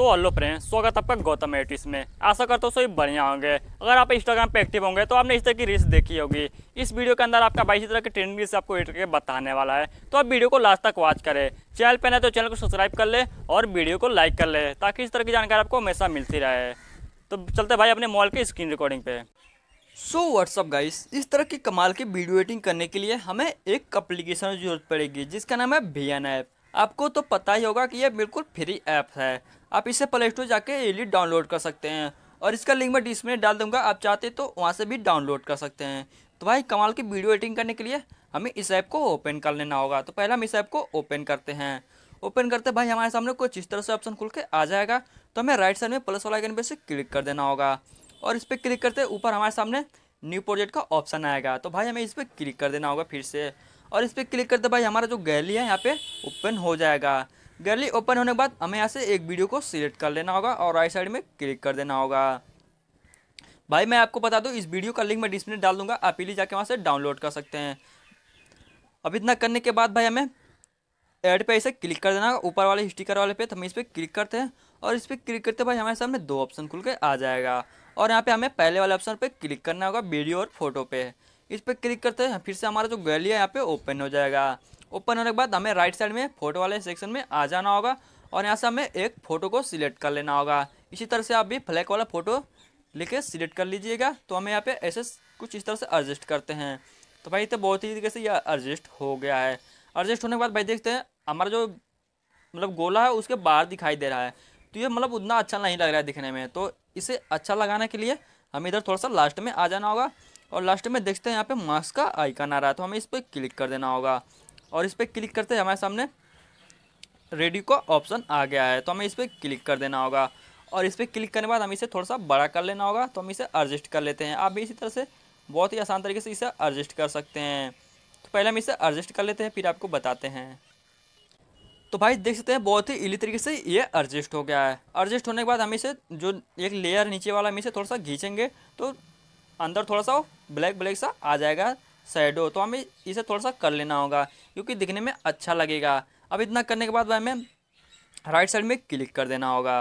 so hello friends स्वागत आपका गौतम एटिस में आशा करता हूँ सभी बढ़िया होंगे अगर आप इंस्टाग्राम पे एक्टिव होंगे तो आपने इस तरह की रील्स देखी होगी इस वीडियो के अंदर आपका बाईस तरह की ट्रेंड रील्स आपको एडिट करके बताने वाला है तो आप वीडियो को लास्ट तक वॉच करें चैनल पर ना तो चैनल को सब्सक्राइब कर ले और वीडियो को लाइक कर ले ताकि इस तरह की जानकारी आपको हमेशा मिलती रहे तो चलते भाई अपने मॉल की स्क्रीन रिकॉर्डिंग पे सो व्हाट्सअप गाइस इस तरह की कमाल की वीडियो एडिटिंग करने के लिए हमें एक अप्लीकेशन की जरूरत पड़ेगी जिसका नाम है एन ऐप आपको तो पता ही होगा कि यह बिल्कुल फ्री ऐप है आप इसे प्ले स्टोर जाके एलिट डाउनलोड कर सकते हैं और इसका लिंक मैं डिस्प्ले डाल दूंगा आप चाहते तो वहाँ से भी डाउनलोड कर सकते हैं तो भाई कमाल की वीडियो एडिटिंग करने के लिए हमें इस ऐप को ओपन कर लेना होगा तो पहले हम इस ऐप को ओपन करते हैं ओपन करते भाई हमारे सामने कुछ इस तरह से ऑप्शन खुल के आ जाएगा तो हमें राइट साइड में प्लस वाला आइकन पे से क्लिक कर देना होगा और इस पर क्लिक करते ऊपर हमारे सामने न्यू प्रोजेक्ट का ऑप्शन आएगा तो भाई हमें इस पर क्लिक कर देना होगा फिर से और इस पर क्लिक करते भाई हमारा जो गैली है यहाँ पे ओपन हो जाएगा गैलरी ओपन होने के बाद हमें यहाँ से एक वीडियो को सिलेक्ट कर लेना होगा और राइट साइड में क्लिक कर देना होगा भाई मैं आपको बता दूँ इस वीडियो का लिंक मैं डिस्प्ले डाल दूँगा आप इली जाके वहाँ से डाउनलोड कर सकते हैं अब इतना करने के बाद भाई हमें एड पे इसे क्लिक कर देना ऊपर वाले स्टिकर वाले पे तो हम इस पर क्लिक करते हैं और इस पर क्लिक करते भाई हमारे सामने दो ऑप्शन खुल के आ जाएगा और यहाँ पे हमें पहले वाले ऑप्शन पे क्लिक करना होगा वीडियो और फोटो पे इस पर क्लिक करते हैं फिर से हमारा जो गैलरी है यहाँ पे ओपन हो जाएगा ओपन होने के बाद हमें राइट साइड में फोटो वाले सेक्शन में आ जाना होगा और यहाँ से हमें एक फ़ोटो को सिलेक्ट कर लेना होगा इसी तरह से आप भी फ्लैक वाला फ़ोटो लेके सिलेक्ट कर लीजिएगा तो हमें यहाँ पे ऐसे कुछ इस तरह से एडजस्ट करते हैं तो भाई तो बहुत ही तरीके से यह एडजस्ट हो गया है एडजस्ट होने के बाद भाई देखते हैं हमारा जो मतलब गोला है उसके बाहर दिखाई दे रहा है तो ये मतलब उतना अच्छा नहीं लग रहा है दिखने में तो इसे अच्छा लगाने के लिए हमें इधर थोड़ा सा लास्ट में आ जाना होगा और लास्ट में देखते हैं यहाँ पे मास्क का आइकन आ रहा है तो हमें इस पर क्लिक कर देना होगा और इस पर क्लिक करते हमारे सामने रेडी का ऑप्शन आ गया है तो हमें इस पर क्लिक कर देना होगा और इस पर क्लिक करने के बाद हम इसे थोड़ा सा बड़ा कर लेना होगा तो हम इसे एडजस्ट कर लेते हैं आप भी इसी तरह से बहुत ही आसान तरीके से इसे एडजस्ट कर सकते हैं तो पहले हम इसे एडजस्ट कर लेते हैं फिर आपको बताते हैं तो भाई देख सकते हैं बहुत ही इली तरीके से ये एडजस्ट हो गया है एडजस्ट होने के बाद हम इसे जो एक लेयर नीचे वाला हम इसे थोड़ा सा घींचेंगे तो अंदर थोड़ा सा ब्लैक ब्लैक सा आ जाएगा शेडो तो हमें इसे थोड़ा सा कर लेना होगा क्योंकि दिखने में अच्छा लगेगा अब इतना करने के बाद भाई हमें राइट साइड में क्लिक कर देना होगा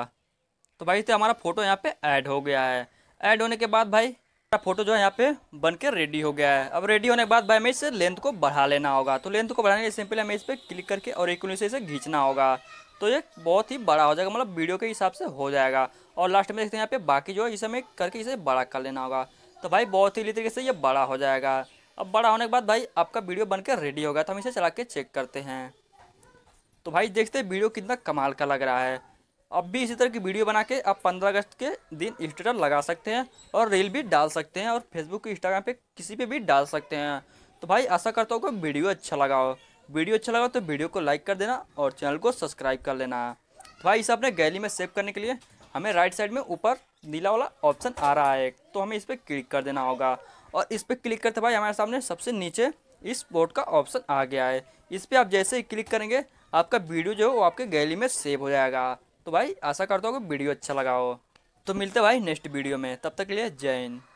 तो भाई तो हमारा फ़ोटो यहाँ पे ऐड हो गया है ऐड होने के बाद भाई हमारा फ़ोटो जो है यहाँ पे बन के रेडी हो गया है अब रेडी होने के बाद भाई हमें इसे लेंथ को बढ़ा लेना होगा तो लेंथ को बढ़ाने के लिए सिंपली हमें इस पर क्लिक करके और एक से इसे खींचना होगा तो ये बहुत ही बड़ा हो जाएगा मतलब वीडियो के हिसाब से हो जाएगा और लास्ट में देखते हैं यहाँ पे बाकी जो है इसे हमें करके इसे बड़ा कर लेना होगा तो भाई बहुत ही तरीके से ये बड़ा हो जाएगा अब बड़ा होने के बाद भाई आपका वीडियो बन के रेडी होगा तो हम इसे चला के चेक करते हैं तो भाई देखते हैं वीडियो कितना कमाल का लग रहा है अब भी इसी तरह की वीडियो बना के आप पंद्रह अगस्त के दिन स्टेटस लगा सकते हैं और रील भी डाल सकते हैं और फेसबुक इंस्टाग्राम पे किसी पे भी डाल सकते हैं तो भाई आशा करता हूँ कि वीडियो अच्छा लगा हो वीडियो अच्छा लगा तो वीडियो को लाइक कर देना और चैनल को सब्सक्राइब कर लेना तो भाई इसे अपने गैली में सेव करने के लिए हमें राइट साइड में ऊपर नीला वाला ऑप्शन आ रहा है तो हमें इस पर क्लिक कर देना होगा और इस पर क्लिक करते भाई हमारे सामने सबसे नीचे इस बोर्ड का ऑप्शन आ गया है इस पर आप जैसे ही क्लिक करेंगे आपका वीडियो जो है वो आपके गैली में सेव हो जाएगा तो भाई आशा करता हूँ कि वीडियो अच्छा लगा हो तो मिलते भाई नेक्स्ट वीडियो में तब तक के लिए जय हिंद